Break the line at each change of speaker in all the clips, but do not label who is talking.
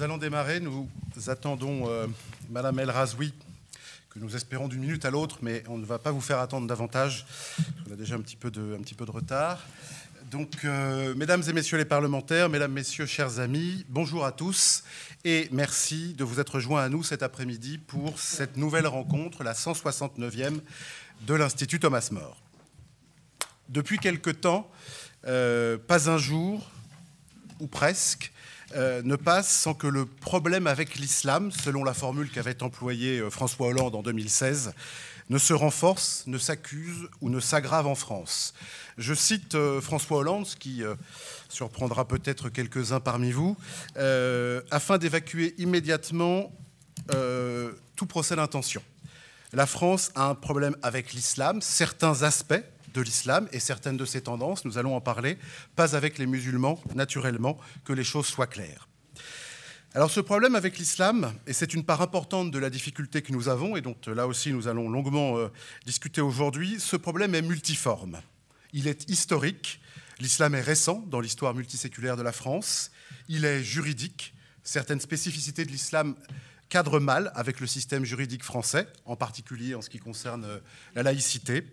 nous allons démarrer. Nous attendons euh, Madame El Razoui, que nous espérons d'une minute à l'autre, mais on ne va pas vous faire attendre davantage. On a déjà un petit peu de, retard. Donc, euh, mesdames et messieurs les parlementaires, mesdames, messieurs, chers amis, bonjour à tous et merci de vous être joints à nous cet après-midi pour cette nouvelle rencontre, la 169e de l'Institut Thomas More. Depuis quelque temps, euh, pas un jour, ou presque, euh, ne passe sans que le problème avec l'islam, selon la formule qu'avait employée euh, François Hollande en 2016, ne se renforce, ne s'accuse ou ne s'aggrave en France. Je cite euh, François Hollande, ce qui surprendra peut-être quelques-uns parmi vous, afin d'évacuer immédiatement tout procès d'intention. La France a un problème avec l'islam, certains aspects, de l'islam et certaines de ces tendances, nous allons en parler, pas avec les musulmans, naturellement, que les choses soient claires. Alors ce problème avec l'islam, et c'est une part importante de la difficulté que nous avons, et dont euh, là aussi nous allons longuement euh, discuter aujourd'hui, ce problème est multiforme. Il est historique, l'islam est récent dans l'histoire multiséculaire de la France, il est juridique, certaines spécificités de l'islam cadre mal avec le système juridique français, en particulier en ce qui concerne euh, la laïcité.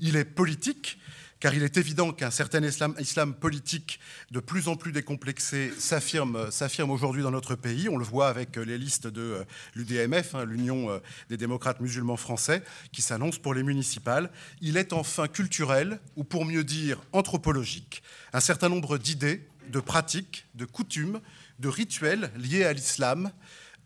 Il est politique, car il est évident qu'un certain islam, politique de plus en plus décomplexé euh, s'affirme, aujourd'hui dans notre pays. On le voit avec euh, les listes de l'UDMF, hein, l'Union des démocrates musulmans français, qui s'annonce pour les municipales. Il est enfin culturel, ou pour mieux dire anthropologique. Un certain nombre d'idées, de pratiques, de coutumes, de rituels liés à l'islam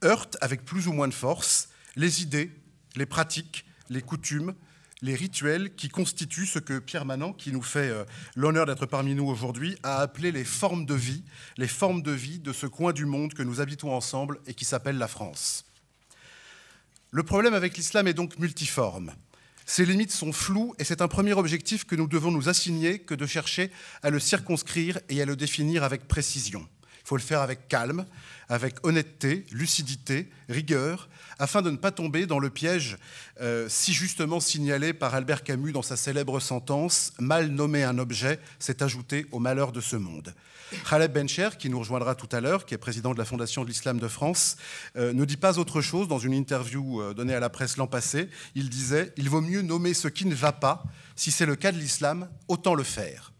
heurtent avec plus ou moins de force les idées, les pratiques, les coutumes, les rituels qui constituent ce que Pierre Manant, qui nous fait euh, l'honneur d'être parmi nous aujourd'hui, a appelé les formes de vie, les formes de vie de ce coin du monde que nous habitons ensemble et qui s'appelle la France. Le problème avec l'islam est donc multiforme. Ses limites sont floues et c'est un premier objectif que nous devons nous assigner que de chercher à le circonscrire et à le définir avec précision faut le faire avec calme, avec honnêteté, lucidité, rigueur, afin de ne pas tomber dans le piège euh, si justement signalé par Albert Camus dans sa célèbre sentence Mal nommer un objet, c'est ajouter au malheur de ce monde. Khaled Bencher, qui nous rejoindra tout à l'heure, qui est président de la Fondation de l'Islam de France, euh, ne dit pas autre chose dans une interview euh, donnée à la presse l'an passé. Il disait Il vaut mieux nommer ce qui ne va pas. Si c'est le cas de l'islam, autant le faire.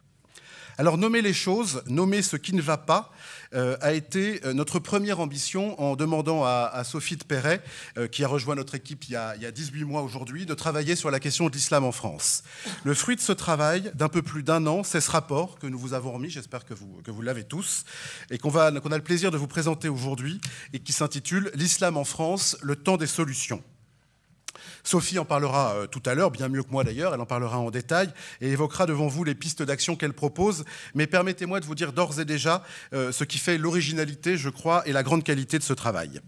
Alors nommer les choses, nommer ce qui ne va pas, euh, a été euh, notre première ambition en demandant à, Sophie de Perret, euh, qui a rejoint notre équipe il y a, 18 mois aujourd'hui, de travailler sur la question de l'islam en France. Le fruit de ce travail d'un peu plus d'un an, c'est ce rapport que nous vous avons remis, j'espère que vous, l'avez tous, et qu'on a le plaisir de vous présenter aujourd'hui, et qui s'intitule L'islam en France, le temps des solutions. Sophie en parlera euh, tout à l'heure, bien mieux que moi d'ailleurs, elle en parlera en détail et évoquera devant vous les pistes d'action qu'elle propose, mais permettez-moi de vous dire d'ores et déjà euh, ce qui fait l'originalité, je crois, et la grande qualité de ce travail.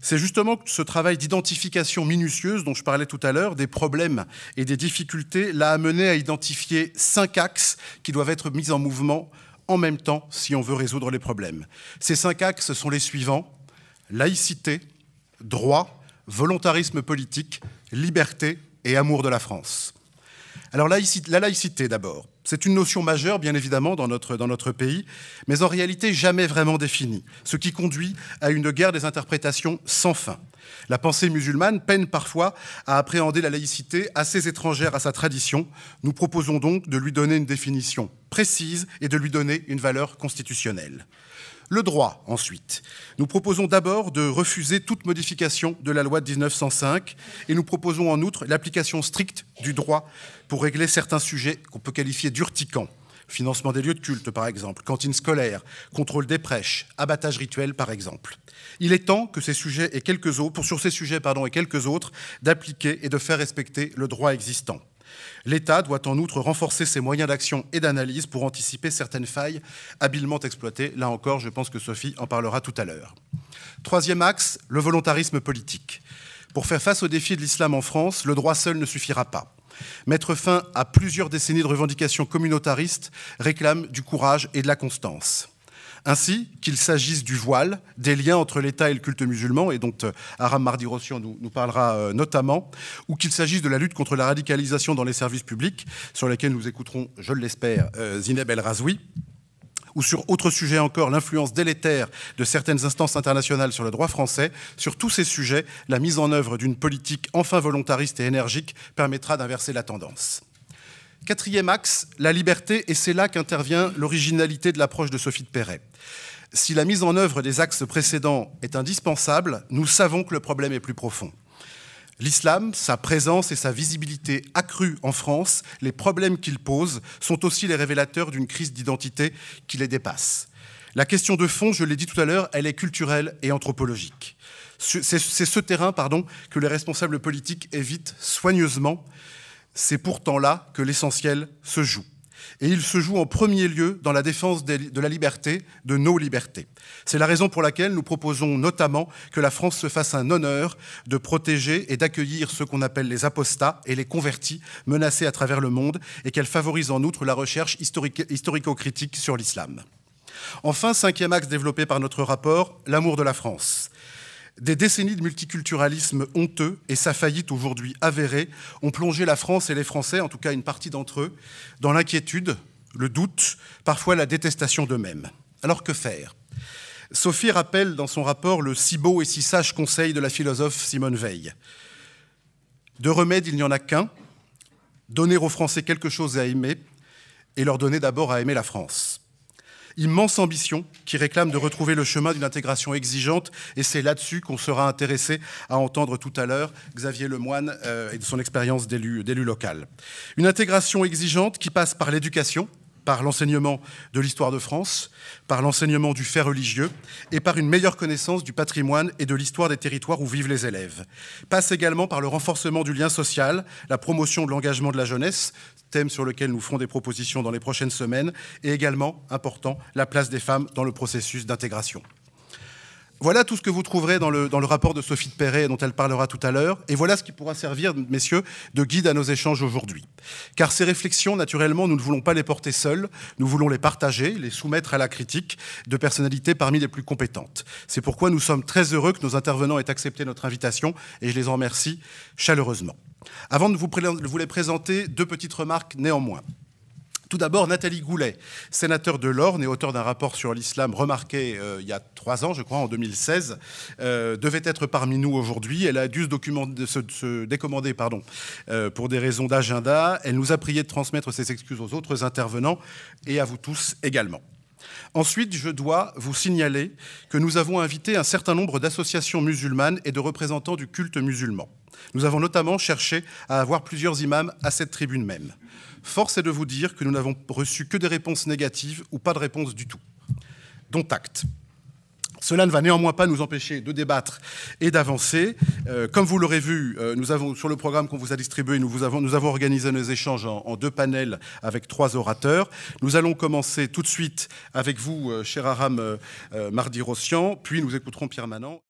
C'est justement ce travail d'identification minutieuse dont je parlais tout à l'heure, des problèmes et des difficultés, l'a amené à identifier cinq axes qui doivent être mis en mouvement en même temps si on veut résoudre les problèmes. Ces cinq axes sont les suivants, laïcité, droit, volontarisme politique, liberté et amour de la France. Alors la laïcité d'abord. C'est une notion majeure, bien évidemment, dans notre, dans notre pays, mais en réalité jamais vraiment définie, ce qui conduit à une guerre des interprétations sans fin. La pensée musulmane peine parfois à appréhender la laïcité assez étrangère à sa tradition. Nous proposons donc de lui donner une définition précise et de lui donner une valeur constitutionnelle. Le droit, ensuite. Nous proposons d'abord de refuser toute modification de la loi de 1905 et nous proposons en outre l'application stricte du droit pour régler certains sujets qu'on peut qualifier d'urticants financement des lieux de culte par exemple, cantines scolaires, contrôle des prêches, abattage rituel par exemple. Il est temps que ces sujets et quelques autres, pour sur ces sujets pardon, et quelques autres, d'appliquer et de faire respecter le droit existant. L'État doit en outre renforcer ses moyens d'action et d'analyse pour anticiper certaines failles habilement exploitées. Là encore, je pense que Sophie en parlera tout à l'heure. Troisième axe, le volontarisme politique. Pour faire face aux défis de l'islam en France, le droit seul ne suffira pas. Mettre fin à plusieurs décennies de revendications communautaristes réclame du courage et de la constance. Ainsi, qu'il s'agisse du voile, des liens entre l'État et le culte musulman, et dont euh, Aram mardi nous, nous parlera euh, notamment, ou qu'il s'agisse de la lutte contre la radicalisation dans les services publics, sur lesquels nous écouterons, je l'espère, euh, Zineb El Razoui, ou sur autre sujet encore, l'influence délétère de certaines instances internationales sur le droit français, sur tous ces sujets, la mise en œuvre d'une politique enfin volontariste et énergique permettra d'inverser la tendance. Quatrième axe, la liberté, et c'est là qu'intervient l'originalité de l'approche de Sophie de Perret. Si la mise en œuvre des axes précédents est indispensable, nous savons que le problème est plus profond. L'islam, sa présence et sa visibilité accrue en France, les problèmes qu'il pose sont aussi les révélateurs d'une crise d'identité qui les dépasse. La question de fond, je l'ai dit tout à l'heure, elle est culturelle et anthropologique. C'est ce terrain pardon, que les responsables politiques évitent soigneusement c'est pourtant là que l'essentiel se joue. Et il se joue en premier lieu dans la défense de la liberté, de nos libertés. C'est la raison pour laquelle nous proposons notamment que la France se fasse un honneur de protéger et d'accueillir ceux qu'on appelle les apostats et les convertis menacés à travers le monde et qu'elle favorise en outre la recherche historico-critique sur l'islam. Enfin, cinquième axe développé par notre rapport, l'amour de la France. Des décennies de multiculturalisme honteux et sa faillite aujourd'hui avérée ont plongé la France et les Français, en tout cas une partie d'entre eux, dans l'inquiétude, le doute, parfois la détestation d'eux-mêmes. Alors que faire Sophie rappelle dans son rapport le si beau et si sage conseil de la philosophe Simone Veil. De remède, il n'y en a qu'un, donner aux Français quelque chose à aimer et leur donner d'abord à aimer la France immense ambition qui réclame de retrouver le chemin d'une intégration exigeante, et c'est là-dessus qu'on sera intéressé à entendre tout à l'heure Xavier Lemoine euh, et de son expérience d'élu local. Une intégration exigeante qui passe par l'éducation, par l'enseignement de l'histoire de France, par l'enseignement du fait religieux et par une meilleure connaissance du patrimoine et de l'histoire des territoires où vivent les élèves. Passe également par le renforcement du lien social, la promotion de l'engagement de la jeunesse, thème sur lequel nous ferons des propositions dans les prochaines semaines, et également, important, la place des femmes dans le processus d'intégration. Voilà tout ce que vous trouverez dans le, dans le rapport de Sophie de Perret dont elle parlera tout à l'heure, et voilà ce qui pourra servir, messieurs, de guide à nos échanges aujourd'hui. Car ces réflexions, naturellement, nous ne voulons pas les porter seuls, nous voulons les partager, les soumettre à la critique de personnalités parmi les plus compétentes. C'est pourquoi nous sommes très heureux que nos intervenants aient accepté notre invitation, et je les en remercie chaleureusement. Avant de vous, vous les présenter, deux petites remarques néanmoins. Tout d'abord, Nathalie Goulet, sénateur de l'Orne et auteur d'un rapport sur l'islam remarqué euh, il y a trois ans, je crois, en 2016, euh, devait être parmi nous aujourd'hui. Elle a dû se, décommander pardon, euh, pour des raisons d'agenda. Elle nous a prié de transmettre ses excuses aux autres intervenants et à vous tous également. Ensuite, je dois vous signaler que nous avons invité un certain nombre d'associations musulmanes et de représentants du culte musulman. Nous avons notamment cherché à avoir plusieurs imams à cette tribune même. Force est de vous dire que nous n'avons reçu que des réponses négatives ou pas de réponses du tout, dont acte. Cela ne va néanmoins pas nous empêcher de débattre et d'avancer. Euh, comme vous l'aurez vu, euh, nous avons sur le programme qu'on vous a distribué, nous, avons, organisé nos échanges en, deux panels avec trois orateurs. Nous allons commencer tout de suite avec vous, euh, cher Aram Mardi-Rossian, puis nous écouterons Pierre Manant.